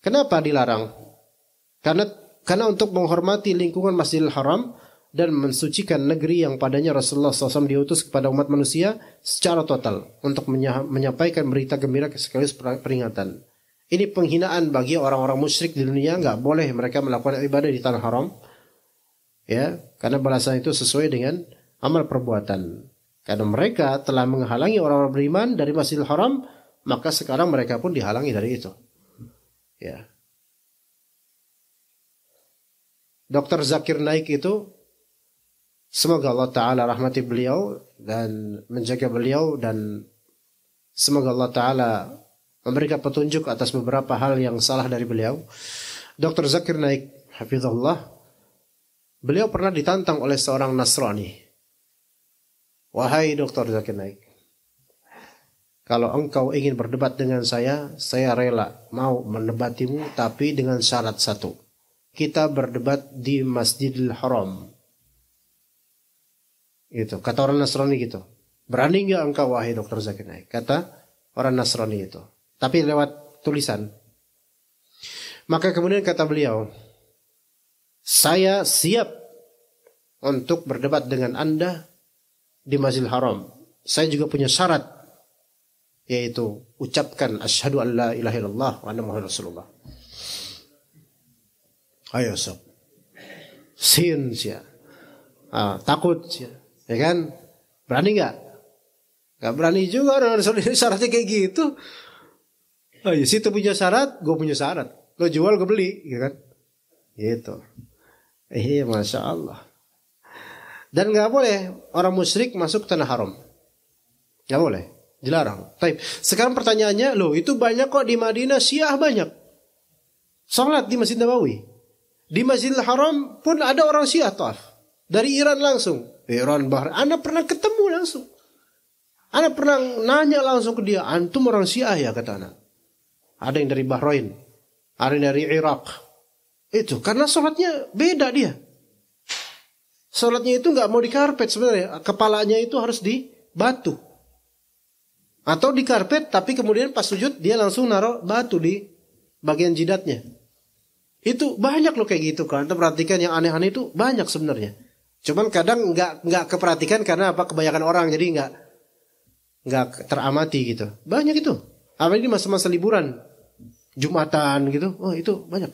Kenapa dilarang? Karena karena untuk menghormati lingkungan Masjidil Haram dan mensucikan negeri yang padanya Rasulullah SAW diutus kepada umat manusia secara total untuk menyampaikan berita gembira sekaligus peringatan. Ini penghinaan bagi orang-orang musyrik di dunia nggak boleh mereka melakukan ibadah di tanah haram. Ya, karena balasan itu sesuai dengan amal perbuatan. Karena mereka telah menghalangi orang-orang beriman dari Masjidil Haram, maka sekarang mereka pun dihalangi dari itu. Ya. Dr. Zakir Naik itu semoga Allah taala rahmati beliau dan menjaga beliau dan semoga Allah taala memberikan petunjuk atas beberapa hal yang salah dari beliau. Dokter Zakir Naik Hafizullah Beliau pernah ditantang oleh seorang Nasrani. Wahai Dr. Zakir Naik, kalau engkau ingin berdebat dengan saya, saya rela mau mendebatimu tapi dengan syarat satu. Kita berdebat di Masjidil Haram. Itu kata orang Nasrani gitu. Berani nggak engkau wahai Dr. Zakir Naik? Kata orang Nasrani itu. Tapi lewat tulisan. Maka kemudian kata beliau, saya siap untuk berdebat dengan Anda di Masjidil Haram. Saya juga punya syarat yaitu ucapkan asyhadu Allah ilaha illallah wa anna muhammadar rasulullah. Ayo sob. Sin ya. Ah, takut ya. ya kan? Berani nggak? Gak berani juga orang sendiri syaratnya kayak gitu. Oh, ya, situ punya syarat, gue punya syarat. Lo jual, gue beli, gitu kan? Gitu. Eh, iya, masya Allah. Dan nggak boleh orang musyrik masuk tanah haram. Nggak boleh, dilarang. Tapi Sekarang pertanyaannya, loh itu banyak kok di Madinah Syiah banyak. sholat di Masjid Nabawi. Di Masjidil Haram pun ada orang Syiah tawaf. Dari Iran langsung. Iran bahar. Anda pernah ketemu langsung. Anda pernah nanya langsung ke dia, antum orang Syiah ya kata anak. Ada yang dari Bahrain, ada yang dari Irak, itu karena sholatnya beda dia. Sholatnya itu nggak mau di karpet sebenarnya. Kepalanya itu harus di batu. Atau di karpet tapi kemudian pas sujud dia langsung naruh batu di bagian jidatnya. Itu banyak loh kayak gitu kan. perhatikan yang aneh-aneh itu banyak sebenarnya. Cuman kadang nggak nggak keperhatikan karena apa kebanyakan orang jadi nggak nggak teramati gitu. Banyak itu. Apa ini masa-masa liburan, Jumatan gitu. Oh itu banyak.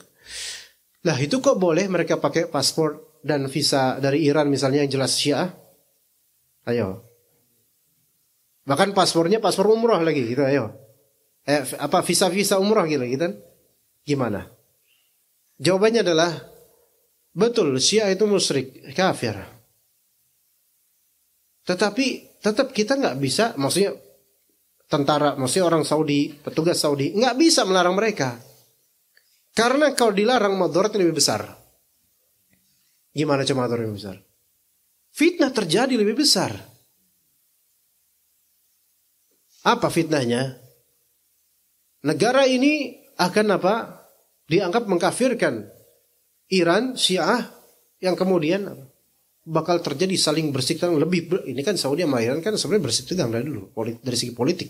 Lah itu kok boleh mereka pakai paspor dan visa dari Iran misalnya yang jelas Syiah? Ayo. Bahkan paspornya paspor umroh lagi gitu ayo. Eh, apa visa-visa umroh gitu gitu. Kan? Gimana? Jawabannya adalah betul Syiah itu musyrik, kafir. Tetapi tetap kita nggak bisa maksudnya tentara, maksudnya orang Saudi, petugas Saudi nggak bisa melarang mereka. Karena kalau dilarang yang lebih besar. Gimana cuma yang lebih besar? Fitnah terjadi lebih besar. Apa fitnahnya? Negara ini akan apa? Dianggap mengkafirkan Iran, Syiah yang kemudian bakal terjadi saling bersih tegang lebih ini kan Saudi sama Iran kan sebenarnya bersih tegang dari dulu dari segi politik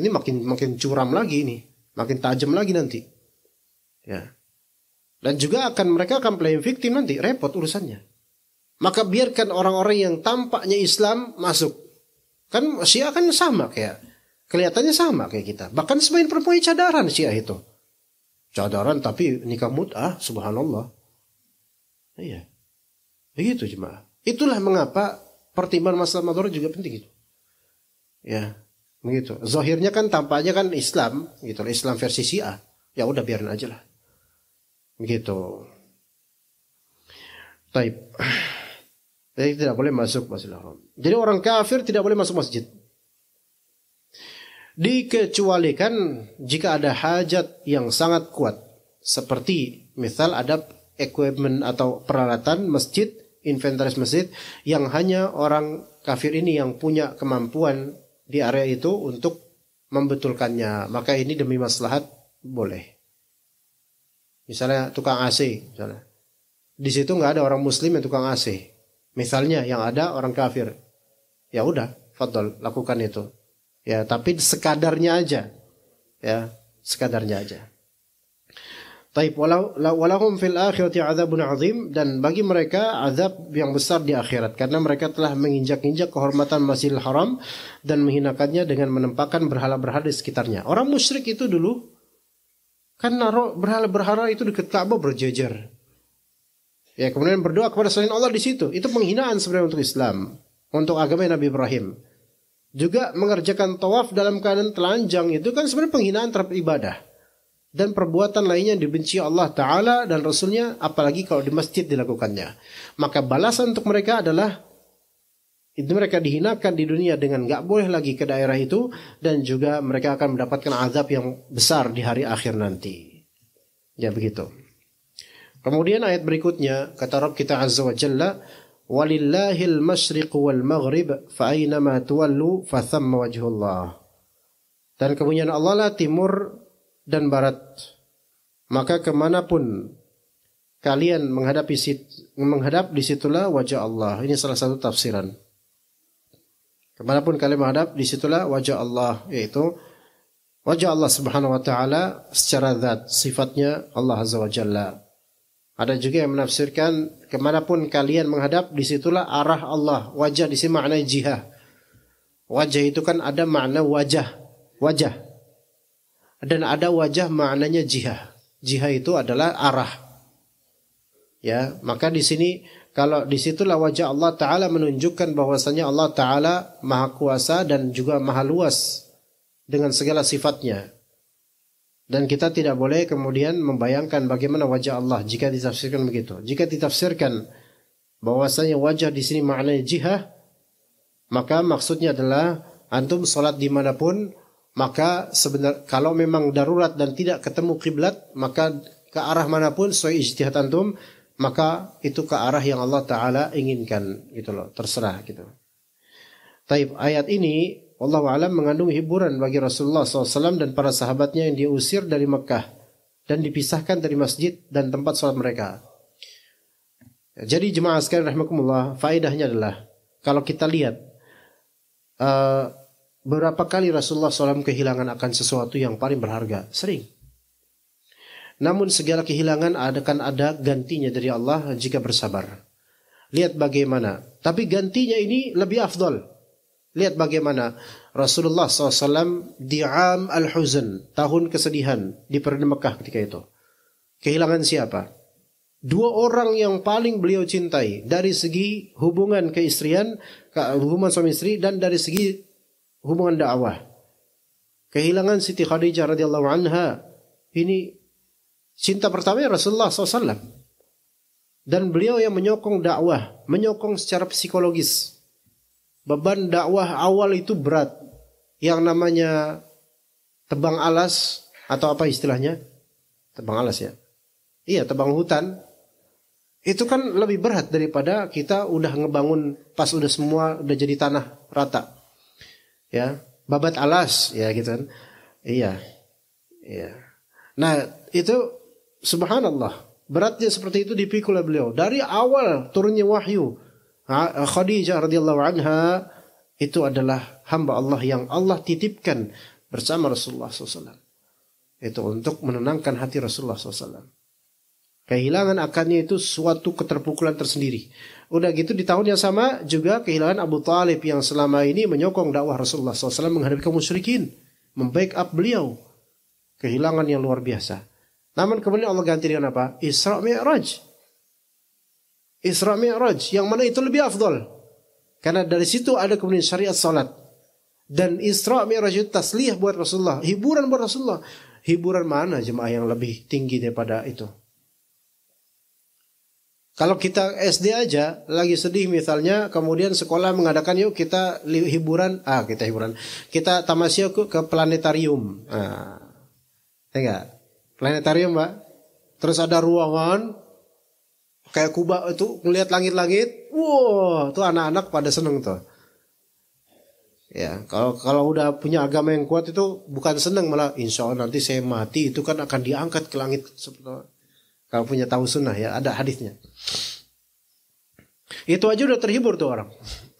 ini makin makin curam lagi ini makin tajam lagi nanti Ya. Dan juga akan mereka akan playing victim nanti repot urusannya. Maka biarkan orang-orang yang tampaknya Islam masuk. Kan Syiah kan sama kayak kelihatannya sama kayak kita. Bahkan sebagian perempuan cadaran Syiah itu. Cadaran tapi nikah mut'ah, subhanallah. Iya. Begitu jemaah. Itulah mengapa pertimbangan masalah madura juga penting itu. Ya, begitu. Zahirnya kan tampaknya kan Islam, gitu. Islam versi Syiah. Ya udah biarin aja lah. Begitu. Taib. Jadi tidak boleh masuk masjid Haram. Jadi orang kafir tidak boleh masuk masjid. Dikecualikan jika ada hajat yang sangat kuat. Seperti misal ada equipment atau peralatan masjid, inventaris masjid yang hanya orang kafir ini yang punya kemampuan di area itu untuk membetulkannya. Maka ini demi maslahat boleh misalnya tukang AC misalnya di situ nggak ada orang muslim yang tukang AC misalnya yang ada orang kafir ya udah fadl lakukan itu ya tapi sekadarnya aja ya sekadarnya aja Taib walau walahum fil akhirati azabun azim dan bagi mereka azab yang besar di akhirat karena mereka telah menginjak-injak kehormatan Masjidil Haram dan menghinakannya dengan menempatkan berhala-berhala di sekitarnya. Orang musyrik itu dulu Kan naruh berhala-berhala itu dekat Ka'bah berjejer. Ya, kemudian berdoa kepada selain Allah di situ. Itu penghinaan sebenarnya untuk Islam, untuk agama Nabi Ibrahim. Juga mengerjakan tawaf dalam keadaan telanjang itu kan sebenarnya penghinaan terhadap ibadah. Dan perbuatan lainnya yang dibenci Allah Ta'ala dan Rasulnya, apalagi kalau di masjid dilakukannya. Maka balasan untuk mereka adalah itu mereka dihinakan di dunia dengan nggak boleh lagi ke daerah itu dan juga mereka akan mendapatkan azab yang besar di hari akhir nanti. Ya begitu. Kemudian ayat berikutnya kata Rabb kita Azza wa Jalla Walillahil masyriq wal maghrib fa aynama tuwallu fa thamma wajhullah. Dan kemudian Allah lah timur dan barat. Maka kemanapun kalian menghadapi menghadap situlah wajah Allah. Ini salah satu tafsiran. Kemanapun kalian menghadap, disitulah wajah Allah, yaitu wajah Allah Subhanahu Wa Taala secara zat, sifatnya Allah Azza wa Jalla. Ada juga yang menafsirkan kemanapun kalian menghadap, disitulah arah Allah. Wajah di sini makna jihah. Wajah itu kan ada makna wajah, wajah. Dan ada wajah maknanya jihad. Jihad itu adalah arah. Ya, maka di sini kalau disitulah wajah Allah Ta'ala menunjukkan bahwasanya Allah Ta'ala maha kuasa dan juga maha luas dengan segala sifatnya. Dan kita tidak boleh kemudian membayangkan bagaimana wajah Allah jika ditafsirkan begitu. Jika ditafsirkan bahwasanya wajah di sini maknanya jihah, maka maksudnya adalah antum sholat dimanapun, maka sebenar kalau memang darurat dan tidak ketemu kiblat, maka ke arah manapun sesuai ijtihad antum maka itu ke arah yang Allah Taala inginkan gitu loh terserah gitu. Taib ayat ini Allah alam mengandung hiburan bagi Rasulullah SAW dan para sahabatnya yang diusir dari Mekah dan dipisahkan dari masjid dan tempat sholat mereka. Jadi jemaah sekalian rahmatullah faedahnya adalah kalau kita lihat uh, berapa kali Rasulullah SAW kehilangan akan sesuatu yang paling berharga sering namun segala kehilangan akan ada gantinya dari Allah jika bersabar. Lihat bagaimana. Tapi gantinya ini lebih afdol. Lihat bagaimana. Rasulullah SAW di Am Al-Huzn, tahun kesedihan di Perdana Mekah ketika itu. Kehilangan siapa? Dua orang yang paling beliau cintai dari segi hubungan keistrian, hubungan suami istri dan dari segi hubungan dakwah. Kehilangan Siti Khadijah radhiyallahu anha ini Cinta pertama ya Rasulullah SAW. Dan beliau yang menyokong dakwah, menyokong secara psikologis. Beban dakwah awal itu berat. Yang namanya tebang alas atau apa istilahnya? Tebang alas ya. Iya, tebang hutan. Itu kan lebih berat daripada kita udah ngebangun pas udah semua udah jadi tanah rata. Ya, babat alas ya gitu kan. Iya. Iya. Nah, itu subhanallah beratnya seperti itu dipikul oleh beliau dari awal turunnya wahyu Khadijah radhiyallahu anha itu adalah hamba Allah yang Allah titipkan bersama Rasulullah SAW itu untuk menenangkan hati Rasulullah SAW kehilangan akannya itu suatu keterpukulan tersendiri udah gitu di tahun yang sama juga kehilangan Abu Talib yang selama ini menyokong dakwah Rasulullah SAW menghadapi kaum musyrikin membackup beliau kehilangan yang luar biasa namun kemudian Allah ganti dengan apa? Isra Mi'raj. Isra Mi'raj. Yang mana itu lebih afdol. Karena dari situ ada kemudian syariat salat. Dan Isra Mi'raj itu tasliyah buat Rasulullah. Hiburan buat Rasulullah. Hiburan mana jemaah yang lebih tinggi daripada itu? Kalau kita SD aja lagi sedih misalnya, kemudian sekolah mengadakan yuk kita hiburan, ah kita hiburan, kita tamasya ke, ke planetarium, ah, enggak. Planetarium, Mbak. Terus ada ruangan kayak kubah itu ngelihat langit-langit. Wow, tuh anak-anak pada seneng tuh. Ya, kalau kalau udah punya agama yang kuat itu bukan seneng malah insya Allah nanti saya mati itu kan akan diangkat ke langit kalau punya tahu sunnah ya ada hadisnya. Itu aja udah terhibur tuh orang.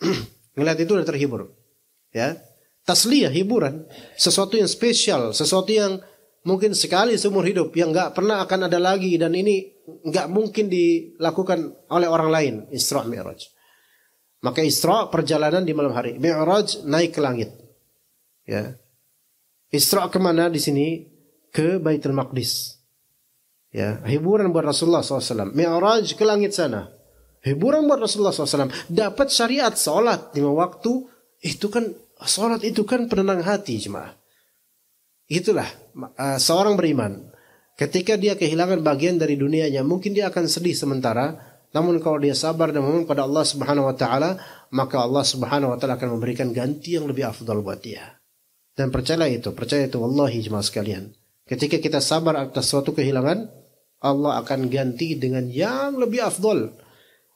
Ngeliat itu udah terhibur. Ya. Tasliyah hiburan, sesuatu yang spesial, sesuatu yang mungkin sekali seumur hidup yang nggak pernah akan ada lagi dan ini nggak mungkin dilakukan oleh orang lain Isra Mi'raj. Maka Isra perjalanan di malam hari, Mi'raj naik ke langit. Ya. Isra kemana di sini? Ke Baitul Maqdis. Ya, hiburan buat Rasulullah SAW. Mi'raj ke langit sana. Hiburan buat Rasulullah SAW. Dapat syariat salat di waktu. Itu kan salat itu kan penenang hati jemaah. Itulah eh, seorang beriman. Ketika dia kehilangan bagian dari dunianya, mungkin dia akan sedih sementara. Namun kalau dia sabar dan memohon pada Allah Subhanahu wa taala, maka Allah Subhanahu wa taala akan memberikan ganti yang lebih afdal buat dia. Dan percaya itu, percaya itu wallahi jemaah sekalian. Ketika kita sabar atas suatu kehilangan, Allah akan ganti dengan yang lebih afdol.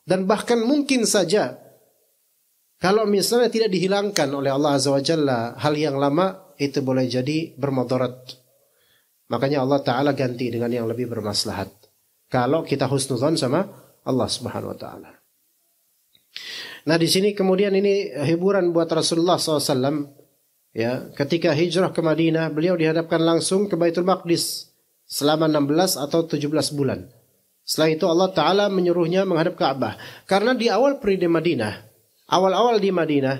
Dan bahkan mungkin saja kalau misalnya tidak dihilangkan oleh Allah Azza wa Jalla hal yang lama itu boleh jadi bermodorat. Makanya Allah Ta'ala ganti dengan yang lebih bermaslahat. Kalau kita husnuzon sama Allah Subhanahu Wa Ta'ala. Nah di sini kemudian ini hiburan buat Rasulullah SAW. Ya, ketika hijrah ke Madinah, beliau dihadapkan langsung ke Baitul Maqdis selama 16 atau 17 bulan. Setelah itu Allah Ta'ala menyuruhnya menghadap Ka'bah. Karena di awal peri di Madinah, awal-awal di Madinah,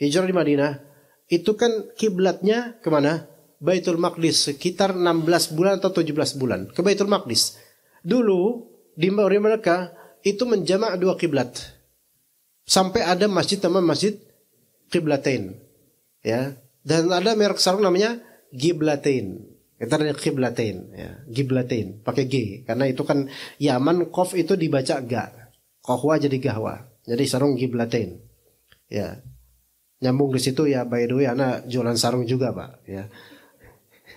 hijrah di Madinah, itu kan kiblatnya kemana? Baitul Maqdis sekitar 16 bulan atau 17 bulan ke Baitul Maqdis. Dulu di mereka itu menjamak dua kiblat. Sampai ada masjid sama masjid kiblatain. Ya. Dan ada merek sarung namanya Giblatain. Kita ada kiblatain, ya. Giblatain pakai G karena itu kan Yaman kof itu dibaca ga. Kohwa jadi gahwa. Jadi sarung Giblatain. Ya nyambung ke situ ya by the way anak jualan sarung juga pak ya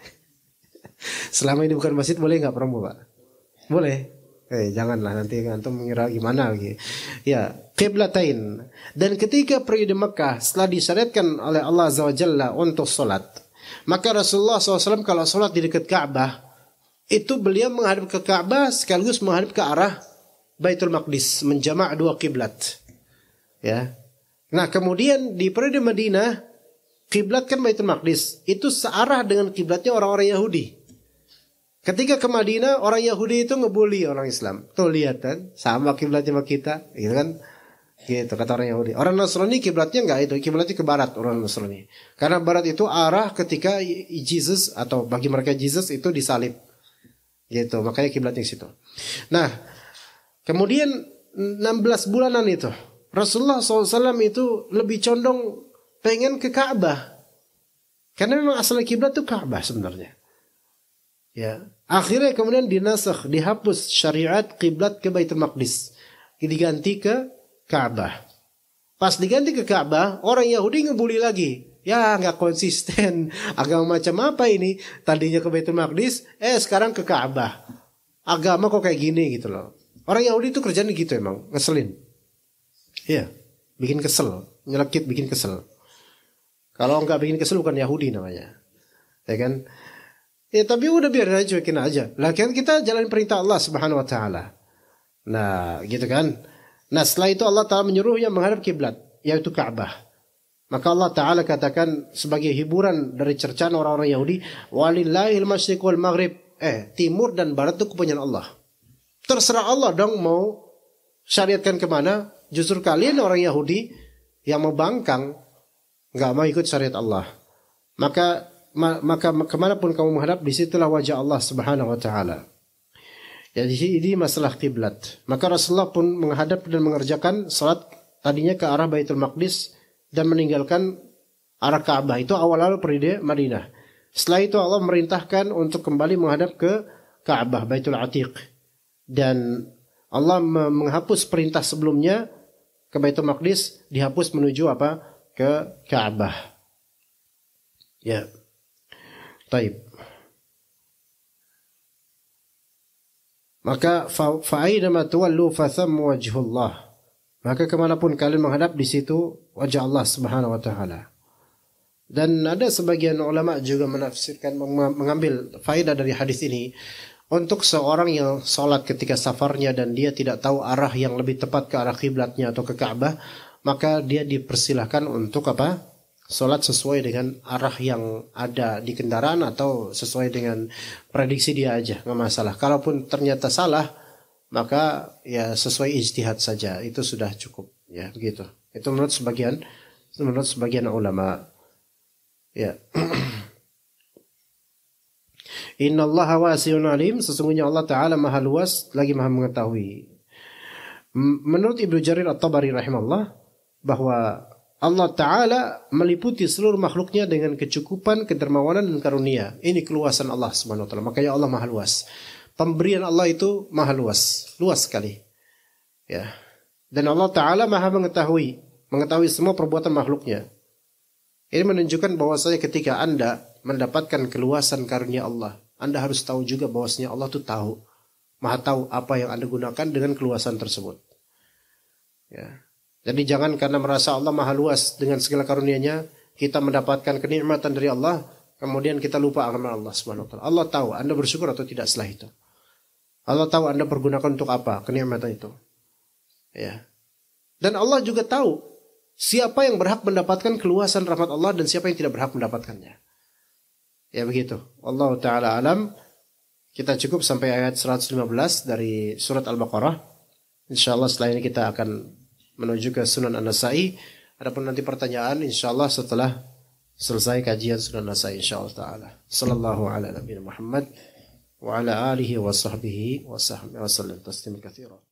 selama ini bukan masjid boleh nggak promo pak boleh eh janganlah nanti antum mengira gimana lagi ya kiblatain dan ketika pergi periode Mekah setelah disyariatkan oleh Allah azza wajalla untuk sholat maka Rasulullah SAW kalau sholat di dekat Ka'bah itu beliau menghadap ke Ka'bah sekaligus menghadap ke arah Baitul Maqdis menjamak dua kiblat ya Nah kemudian di periode Madinah kiblat kan Baitul Maqdis itu searah dengan kiblatnya orang-orang Yahudi. Ketika ke Madinah orang Yahudi itu ngebully orang Islam. Tuh lihat kan sama kiblatnya sama kita, gitu kan? Gitu kata orang Yahudi. Orang Nasrani kiblatnya nggak itu, kiblatnya ke barat orang Nasrani. Karena barat itu arah ketika Yesus atau bagi mereka Yesus itu disalib. Gitu, makanya kiblatnya ke situ. Nah, kemudian 16 bulanan itu Rasulullah SAW itu lebih condong pengen ke Ka'bah. Karena memang asal kiblat itu Ka'bah sebenarnya. Ya. Akhirnya kemudian dinasakh, dihapus syariat kiblat ke Baitul Maqdis. Diganti ke Ka'bah. Pas diganti ke Ka'bah, orang Yahudi ngebully lagi. Ya nggak konsisten. Agama macam apa ini? Tadinya ke Baitul Maqdis, eh sekarang ke Ka'bah. Agama kok kayak gini gitu loh. Orang Yahudi itu kerjaan gitu emang, ngeselin. Iya, bikin kesel, nyelekit bikin kesel. Kalau nggak bikin kesel bukan Yahudi namanya, ya kan? Ya tapi udah biar aja cuekin aja. Lah kan kita jalan perintah Allah Subhanahu Wa Taala. Nah gitu kan. Nah setelah itu Allah Taala menyuruhnya menghadap kiblat yaitu Ka'bah. Maka Allah Taala katakan sebagai hiburan dari cercaan orang-orang Yahudi, walillahil masyriq wal maghrib. Eh, timur dan barat itu kepunyaan Allah. Terserah Allah dong mau syariatkan kemana Justru kalian orang Yahudi yang membangkang nggak mau ikut syariat Allah. Maka ma maka kemanapun kamu menghadap disitulah wajah Allah Subhanahu Wa Taala. Jadi ini masalah kiblat. Maka Rasulullah pun menghadap dan mengerjakan salat tadinya ke arah Baitul Maqdis dan meninggalkan arah Ka'bah. Itu awal-awal peride Madinah. Setelah itu Allah merintahkan untuk kembali menghadap ke Ka'bah Baitul Atiq. Dan Allah menghapus perintah sebelumnya ke Baitul Maqdis dihapus menuju apa? ke Ka'bah. Ya. Taib. Maka faida ma tuwallu fa tham wajhullah. Maka kemanapun kalian menghadap di situ wajah Allah Subhanahu wa taala. Dan ada sebagian ulama juga menafsirkan mengambil faedah dari hadis ini Untuk seorang yang sholat ketika safarnya dan dia tidak tahu arah yang lebih tepat ke arah kiblatnya atau ke Ka'bah, maka dia dipersilahkan untuk apa? Sholat sesuai dengan arah yang ada di kendaraan atau sesuai dengan prediksi dia aja, nggak masalah. Kalaupun ternyata salah, maka ya sesuai ijtihad saja, itu sudah cukup. Ya begitu. Itu menurut sebagian, menurut sebagian ulama. Ya. Inna Allah wasi'un alim, sesungguhnya Allah taala maha luas lagi maha mengetahui. Menurut Ibnu Jarir At-Tabari rahimahullah bahwa Allah Ta'ala meliputi seluruh makhluknya dengan kecukupan, kedermawanan, dan karunia. Ini keluasan Allah Subhanahu Makanya Allah maha luas. Pemberian Allah itu maha luas. Luas sekali. Ya. Dan Allah Ta'ala maha mengetahui. Mengetahui semua perbuatan makhluknya. Ini menunjukkan bahwa saya ketika Anda mendapatkan keluasan karunia Allah. Anda harus tahu juga bahwasanya Allah tuh tahu. Maha tahu apa yang Anda gunakan dengan keluasan tersebut. Ya. Jadi jangan karena merasa Allah maha luas dengan segala karunia-Nya, kita mendapatkan kenikmatan dari Allah, kemudian kita lupa akan Allah Subhanahu wa taala. Allah tahu Anda bersyukur atau tidak setelah itu. Allah tahu Anda pergunakan untuk apa kenikmatan itu. Ya. Dan Allah juga tahu siapa yang berhak mendapatkan keluasan rahmat Allah dan siapa yang tidak berhak mendapatkannya. Ya begitu. Allah taala alam. Kita cukup sampai ayat 115 dari surat Al-Baqarah. Insyaallah setelah ini kita akan menuju ke Sunan An-Nasa'i. Adapun nanti pertanyaan insyaallah setelah selesai kajian Sunan An-Nasa'i insyaallah taala. Sallallahu ala nabiyina Muhammad wa ala alihi wa sahbihi wa sahbihi wa sallam tasliman katsiran.